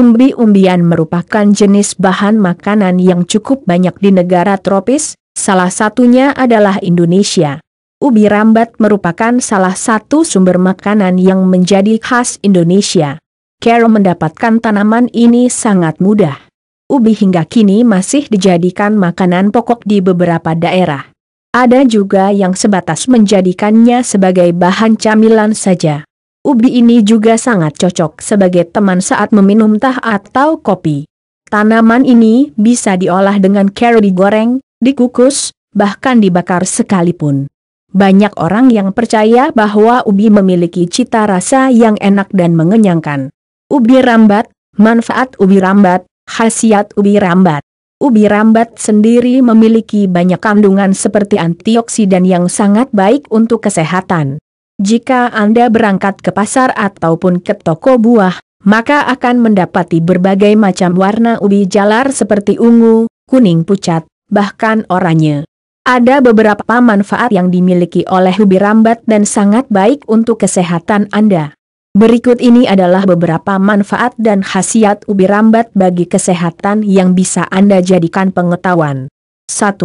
Umbi-umbian merupakan jenis bahan makanan yang cukup banyak di negara tropis, salah satunya adalah Indonesia. Ubi rambat merupakan salah satu sumber makanan yang menjadi khas Indonesia. Cara mendapatkan tanaman ini sangat mudah. Ubi hingga kini masih dijadikan makanan pokok di beberapa daerah. Ada juga yang sebatas menjadikannya sebagai bahan camilan saja ubi ini juga sangat cocok sebagai teman saat meminum teh atau kopi. Tanaman ini bisa diolah dengan karo digoreng, dikukus, bahkan dibakar sekalipun. Banyak orang yang percaya bahwa ubi memiliki cita rasa yang enak dan mengenyangkan. Ubi rambat, manfaat ubi rambat, khasiat ubi rambat. Ubi rambat sendiri memiliki banyak kandungan seperti antioksidan yang sangat baik untuk kesehatan. Jika Anda berangkat ke pasar ataupun ke toko buah, maka akan mendapati berbagai macam warna ubi jalar seperti ungu, kuning pucat, bahkan oranye. Ada beberapa manfaat yang dimiliki oleh ubi rambat dan sangat baik untuk kesehatan Anda. Berikut ini adalah beberapa manfaat dan khasiat ubi rambat bagi kesehatan yang bisa Anda jadikan pengetahuan. 1.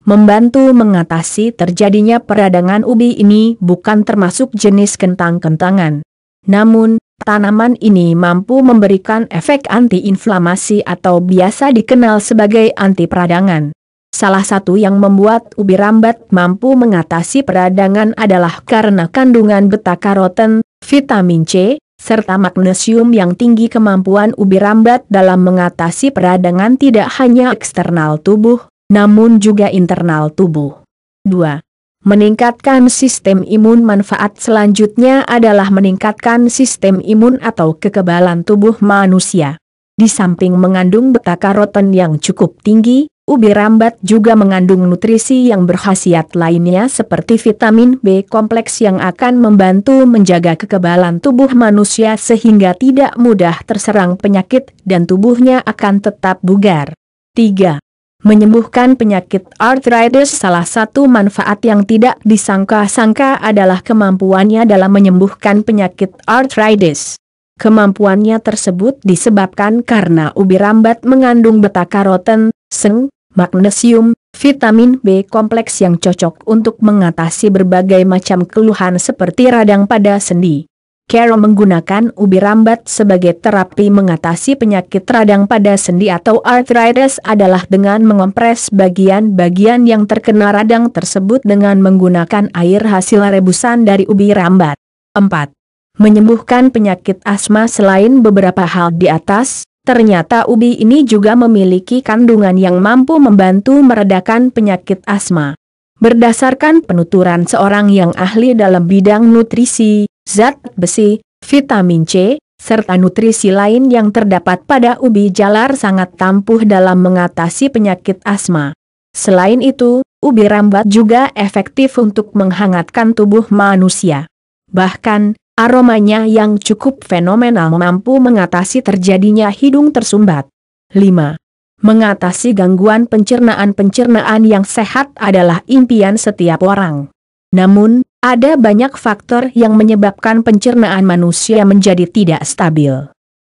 Membantu mengatasi terjadinya peradangan ubi ini bukan termasuk jenis kentang-kentangan. Namun, tanaman ini mampu memberikan efek antiinflamasi atau biasa dikenal sebagai anti peradangan. Salah satu yang membuat ubi rambat mampu mengatasi peradangan adalah karena kandungan beta karoten, vitamin C, serta magnesium yang tinggi kemampuan ubi rambat dalam mengatasi peradangan tidak hanya eksternal tubuh, namun juga internal tubuh. 2. Meningkatkan sistem imun Manfaat selanjutnya adalah meningkatkan sistem imun atau kekebalan tubuh manusia. Di samping mengandung beta karoten yang cukup tinggi, ubi rambat juga mengandung nutrisi yang berkhasiat lainnya seperti vitamin B kompleks yang akan membantu menjaga kekebalan tubuh manusia sehingga tidak mudah terserang penyakit dan tubuhnya akan tetap bugar. 3. Menyembuhkan penyakit arthritis salah satu manfaat yang tidak disangka-sangka adalah kemampuannya dalam menyembuhkan penyakit arthritis. Kemampuannya tersebut disebabkan karena ubi rambat mengandung beta karoten, seng, magnesium, vitamin B kompleks yang cocok untuk mengatasi berbagai macam keluhan seperti radang pada sendi. Carol menggunakan ubi rambat sebagai terapi mengatasi penyakit radang pada sendi atau arthritis adalah dengan mengompres bagian-bagian yang terkena radang tersebut dengan menggunakan air hasil rebusan dari ubi rambat. 4. Menyembuhkan penyakit asma selain beberapa hal di atas, ternyata ubi ini juga memiliki kandungan yang mampu membantu meredakan penyakit asma. Berdasarkan penuturan seorang yang ahli dalam bidang nutrisi, zat besi, vitamin C, serta nutrisi lain yang terdapat pada ubi jalar sangat tampuh dalam mengatasi penyakit asma. Selain itu, ubi rambat juga efektif untuk menghangatkan tubuh manusia. Bahkan, aromanya yang cukup fenomenal mampu mengatasi terjadinya hidung tersumbat. 5. Mengatasi gangguan pencernaan-pencernaan yang sehat adalah impian setiap orang. Namun, ada banyak faktor yang menyebabkan pencernaan manusia menjadi tidak stabil.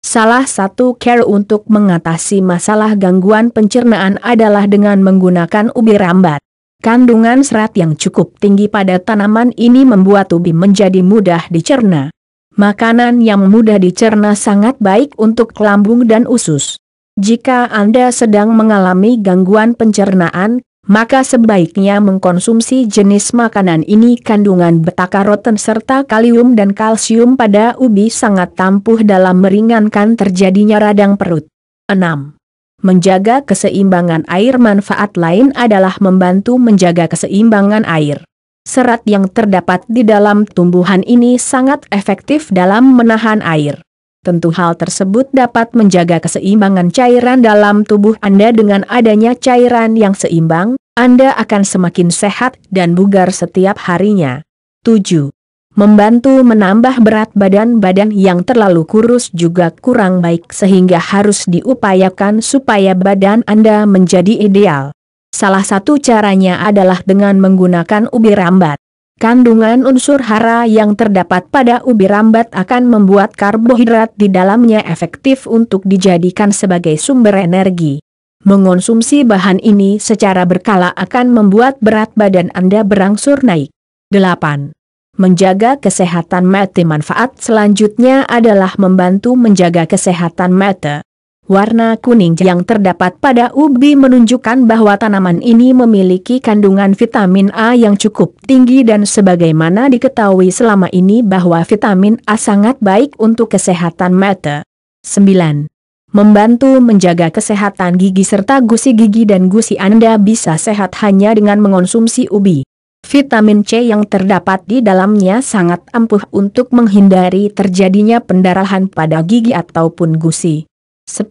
Salah satu care untuk mengatasi masalah gangguan pencernaan adalah dengan menggunakan ubi rambat. Kandungan serat yang cukup tinggi pada tanaman ini membuat ubi menjadi mudah dicerna. Makanan yang mudah dicerna sangat baik untuk lambung dan usus. Jika Anda sedang mengalami gangguan pencernaan, maka sebaiknya mengkonsumsi jenis makanan ini kandungan beta-karoten serta kalium dan kalsium pada ubi sangat tampuh dalam meringankan terjadinya radang perut. 6. Menjaga keseimbangan air manfaat lain adalah membantu menjaga keseimbangan air. Serat yang terdapat di dalam tumbuhan ini sangat efektif dalam menahan air. Tentu hal tersebut dapat menjaga keseimbangan cairan dalam tubuh Anda dengan adanya cairan yang seimbang, anda akan semakin sehat dan bugar setiap harinya. 7. Membantu menambah berat badan badan yang terlalu kurus juga kurang baik sehingga harus diupayakan supaya badan Anda menjadi ideal. Salah satu caranya adalah dengan menggunakan ubi rambat. Kandungan unsur hara yang terdapat pada ubi rambat akan membuat karbohidrat di dalamnya efektif untuk dijadikan sebagai sumber energi. Mengonsumsi bahan ini secara berkala akan membuat berat badan Anda berangsur naik. 8. Menjaga kesehatan mata manfaat selanjutnya adalah membantu menjaga kesehatan mata. Warna kuning yang terdapat pada ubi menunjukkan bahwa tanaman ini memiliki kandungan vitamin A yang cukup tinggi dan sebagaimana diketahui selama ini bahwa vitamin A sangat baik untuk kesehatan mata. 9 membantu menjaga kesehatan gigi serta gusi gigi dan gusi Anda bisa sehat hanya dengan mengonsumsi ubi. Vitamin C yang terdapat di dalamnya sangat ampuh untuk menghindari terjadinya pendarahan pada gigi ataupun gusi. 10.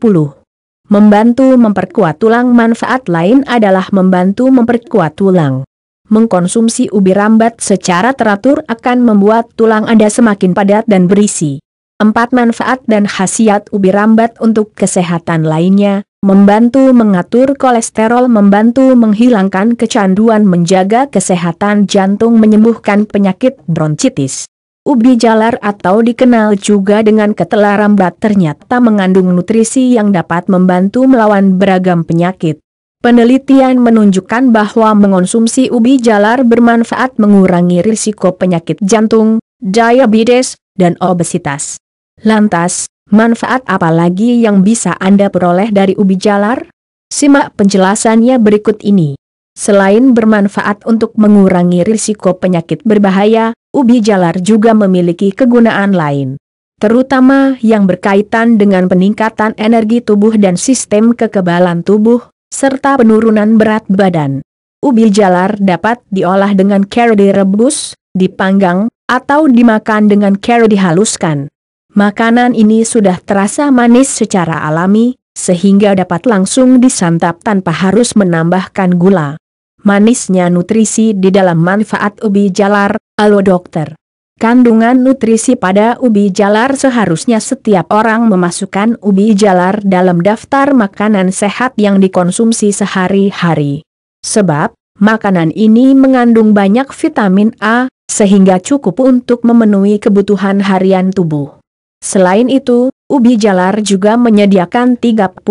Membantu memperkuat tulang Manfaat lain adalah membantu memperkuat tulang. Mengkonsumsi ubi rambat secara teratur akan membuat tulang Anda semakin padat dan berisi. Empat manfaat dan khasiat ubi rambat untuk kesehatan lainnya, membantu mengatur kolesterol membantu menghilangkan kecanduan menjaga kesehatan jantung menyembuhkan penyakit bronchitis. Ubi jalar atau dikenal juga dengan ketela rambat ternyata mengandung nutrisi yang dapat membantu melawan beragam penyakit. Penelitian menunjukkan bahwa mengonsumsi ubi jalar bermanfaat mengurangi risiko penyakit jantung, diabetes, dan obesitas. Lantas, manfaat apa lagi yang bisa Anda peroleh dari ubi jalar? Simak penjelasannya berikut ini. Selain bermanfaat untuk mengurangi risiko penyakit berbahaya, ubi jalar juga memiliki kegunaan lain. Terutama yang berkaitan dengan peningkatan energi tubuh dan sistem kekebalan tubuh, serta penurunan berat badan. Ubi jalar dapat diolah dengan cara direbus, dipanggang, atau dimakan dengan cara dihaluskan. Makanan ini sudah terasa manis secara alami, sehingga dapat langsung disantap tanpa harus menambahkan gula. Manisnya nutrisi di dalam manfaat ubi jalar, alo dokter. Kandungan nutrisi pada ubi jalar seharusnya setiap orang memasukkan ubi jalar dalam daftar makanan sehat yang dikonsumsi sehari-hari. Sebab, makanan ini mengandung banyak vitamin A, sehingga cukup untuk memenuhi kebutuhan harian tubuh. Selain itu, ubi jalar juga menyediakan 37%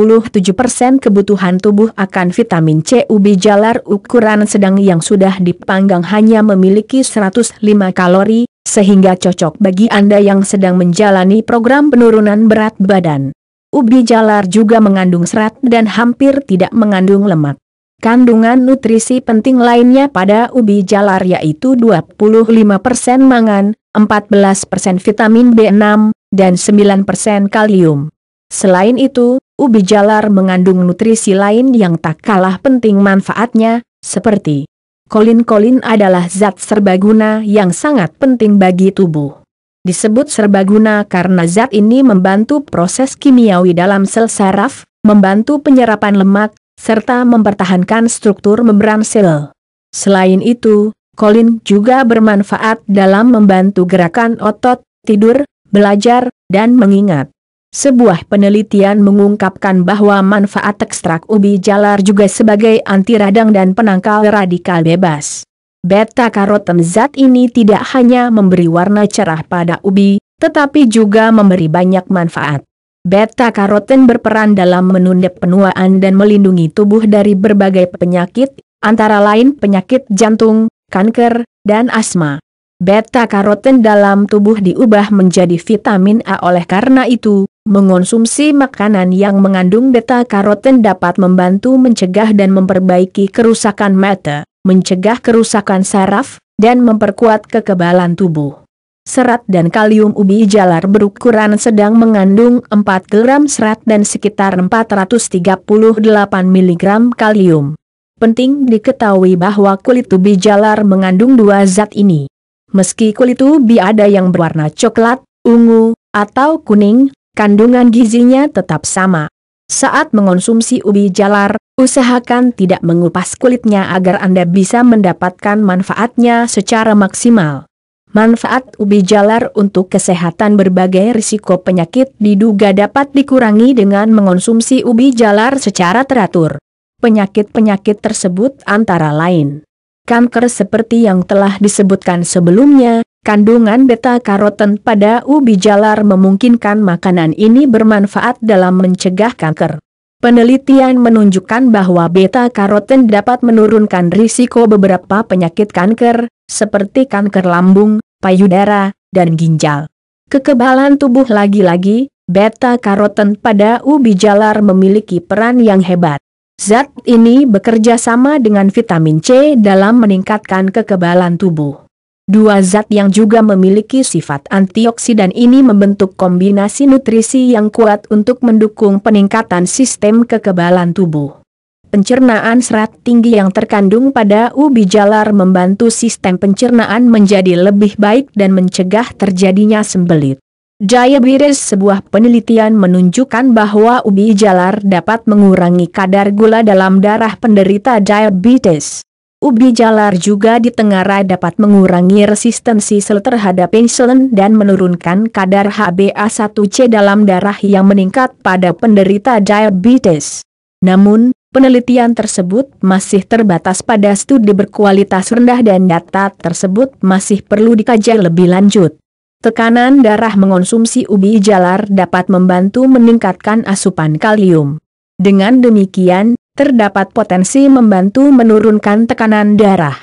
kebutuhan tubuh akan vitamin C. Ubi jalar ukuran sedang yang sudah dipanggang hanya memiliki 105 kalori, sehingga cocok bagi Anda yang sedang menjalani program penurunan berat badan. Ubi jalar juga mengandung serat dan hampir tidak mengandung lemak. Kandungan nutrisi penting lainnya pada ubi jalar yaitu 25% mangan, 14% vitamin B6, dan 9% kalium. Selain itu, ubi jalar mengandung nutrisi lain yang tak kalah penting manfaatnya, seperti kolin-kolin adalah zat serbaguna yang sangat penting bagi tubuh. Disebut serbaguna karena zat ini membantu proses kimiawi dalam sel saraf, membantu penyerapan lemak, serta mempertahankan struktur membran sel. Selain itu, kolin juga bermanfaat dalam membantu gerakan otot, tidur, belajar, dan mengingat. Sebuah penelitian mengungkapkan bahwa manfaat ekstrak ubi jalar juga sebagai anti radang dan penangkal radikal bebas. Beta karoten zat ini tidak hanya memberi warna cerah pada ubi, tetapi juga memberi banyak manfaat. Beta karoten berperan dalam menunda penuaan dan melindungi tubuh dari berbagai penyakit, antara lain penyakit jantung, kanker, dan asma. Beta-karoten dalam tubuh diubah menjadi vitamin A oleh karena itu, mengonsumsi makanan yang mengandung beta-karoten dapat membantu mencegah dan memperbaiki kerusakan mata, mencegah kerusakan saraf, dan memperkuat kekebalan tubuh. Serat dan kalium ubi jalar berukuran sedang mengandung 4 gram serat dan sekitar 438 mg kalium. Penting diketahui bahwa kulit ubi jalar mengandung dua zat ini. Meski kulit ubi ada yang berwarna coklat, ungu, atau kuning, kandungan gizinya tetap sama. Saat mengonsumsi ubi jalar, usahakan tidak mengupas kulitnya agar Anda bisa mendapatkan manfaatnya secara maksimal. Manfaat ubi jalar untuk kesehatan berbagai risiko penyakit diduga dapat dikurangi dengan mengonsumsi ubi jalar secara teratur. Penyakit-penyakit tersebut antara lain kanker seperti yang telah disebutkan sebelumnya, kandungan beta-karoten pada ubi jalar memungkinkan makanan ini bermanfaat dalam mencegah kanker. Penelitian menunjukkan bahwa beta-karoten dapat menurunkan risiko beberapa penyakit kanker, seperti kanker lambung, payudara, dan ginjal. Kekebalan tubuh lagi-lagi, beta-karoten pada ubi jalar memiliki peran yang hebat. Zat ini bekerja sama dengan vitamin C dalam meningkatkan kekebalan tubuh. Dua zat yang juga memiliki sifat antioksidan ini membentuk kombinasi nutrisi yang kuat untuk mendukung peningkatan sistem kekebalan tubuh. Pencernaan serat tinggi yang terkandung pada ubi jalar membantu sistem pencernaan menjadi lebih baik dan mencegah terjadinya sembelit. Jaya Biris sebuah penelitian menunjukkan bahwa ubi jalar dapat mengurangi kadar gula dalam darah penderita diabetes. Ubi jalar juga ditengarai dapat mengurangi resistensi sel terhadap insulin dan menurunkan kadar HbA1c dalam darah yang meningkat pada penderita diabetes. Namun, penelitian tersebut masih terbatas pada studi berkualitas rendah dan data tersebut masih perlu dikaji lebih lanjut. Tekanan darah mengonsumsi ubi jalar dapat membantu meningkatkan asupan kalium. Dengan demikian, terdapat potensi membantu menurunkan tekanan darah.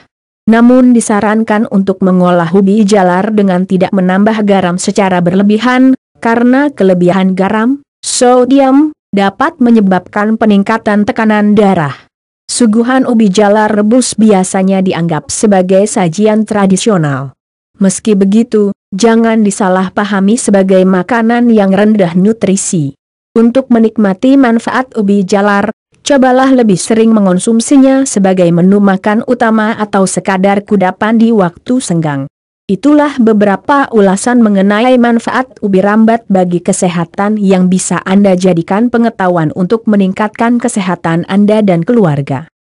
Namun disarankan untuk mengolah ubi jalar dengan tidak menambah garam secara berlebihan, karena kelebihan garam, sodium, dapat menyebabkan peningkatan tekanan darah. Suguhan ubi jalar rebus biasanya dianggap sebagai sajian tradisional. Meski begitu, jangan disalahpahami sebagai makanan yang rendah nutrisi. Untuk menikmati manfaat ubi jalar, cobalah lebih sering mengonsumsinya sebagai menu makan utama atau sekadar kudapan di waktu senggang. Itulah beberapa ulasan mengenai manfaat ubi rambat bagi kesehatan yang bisa Anda jadikan pengetahuan untuk meningkatkan kesehatan Anda dan keluarga.